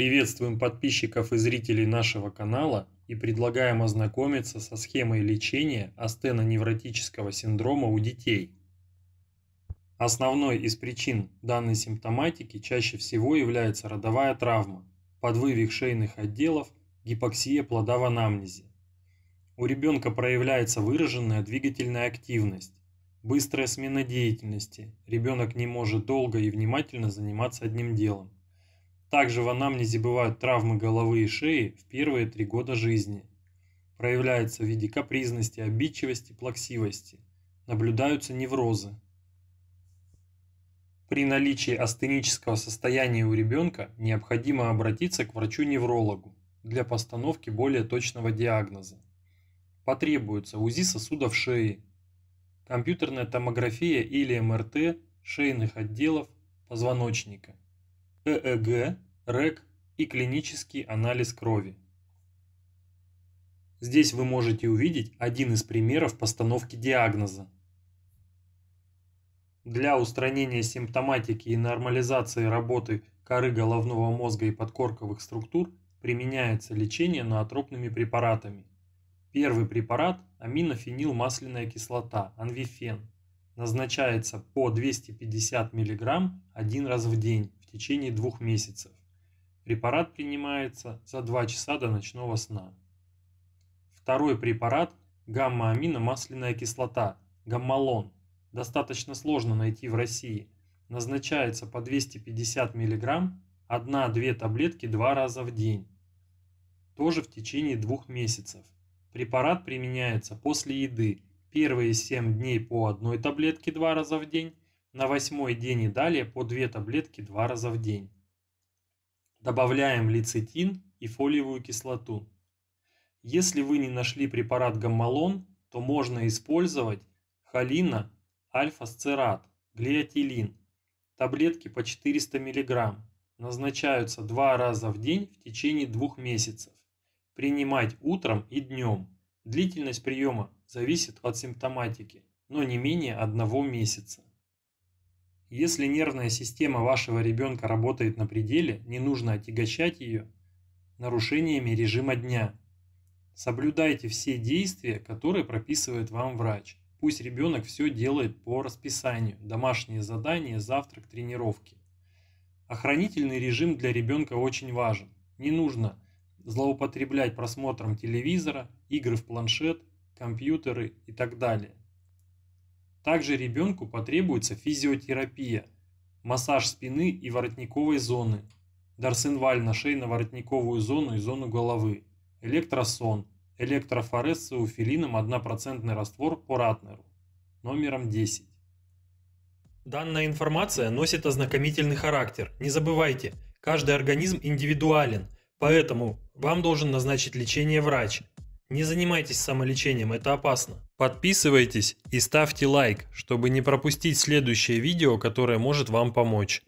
Приветствуем подписчиков и зрителей нашего канала и предлагаем ознакомиться со схемой лечения астеноневротического синдрома у детей. Основной из причин данной симптоматики чаще всего является родовая травма, подвывих шейных отделов, гипоксия плода в анамнезе. У ребенка проявляется выраженная двигательная активность, быстрая смена деятельности, ребенок не может долго и внимательно заниматься одним делом. Также в анамнезе бывают травмы головы и шеи в первые три года жизни. Проявляется в виде капризности, обидчивости, плаксивости. Наблюдаются неврозы. При наличии астенического состояния у ребенка необходимо обратиться к врачу-неврологу для постановки более точного диагноза. Потребуется УЗИ сосудов шеи, компьютерная томография или МРТ шейных отделов позвоночника. ЭЭГ, РЭК и клинический анализ крови. Здесь вы можете увидеть один из примеров постановки диагноза. Для устранения симптоматики и нормализации работы коры головного мозга и подкорковых структур применяется лечение ноотропными препаратами. Первый препарат – аминофенилмасляная кислота, анвифен, назначается по 250 мг один раз в день в течение двух месяцев. Препарат принимается за 2 часа до ночного сна. Второй препарат – гамма-аминомасляная кислота, гаммалон. Достаточно сложно найти в России. Назначается по 250 мг, 1-2 таблетки 2 раза в день. Тоже в течение двух месяцев. Препарат применяется после еды. Первые 7 дней по одной таблетке 2 раза в день, на восьмой день и далее по 2 таблетки 2 раза в день. Добавляем лецитин и фолиевую кислоту. Если вы не нашли препарат гаммалон, то можно использовать Халина, альфа-сцерат, глиотилин. Таблетки по 400 мг назначаются 2 раза в день в течение 2 месяцев. Принимать утром и днем. Длительность приема зависит от симптоматики, но не менее 1 месяца. Если нервная система вашего ребенка работает на пределе, не нужно отягощать ее нарушениями режима дня. Соблюдайте все действия, которые прописывает вам врач. Пусть ребенок все делает по расписанию, домашние задания, завтрак, тренировки. Охранительный режим для ребенка очень важен. Не нужно злоупотреблять просмотром телевизора, игры в планшет, компьютеры и так далее. Также ребенку потребуется физиотерапия, массаж спины и воротниковой зоны, дарсенваль на шейно-воротниковую зону и зону головы, электросон, электрофорез с эуфилином 1% раствор по Ратнеру, номером 10. Данная информация носит ознакомительный характер. Не забывайте, каждый организм индивидуален, поэтому вам должен назначить лечение врач. Не занимайтесь самолечением, это опасно. Подписывайтесь и ставьте лайк, чтобы не пропустить следующее видео, которое может вам помочь.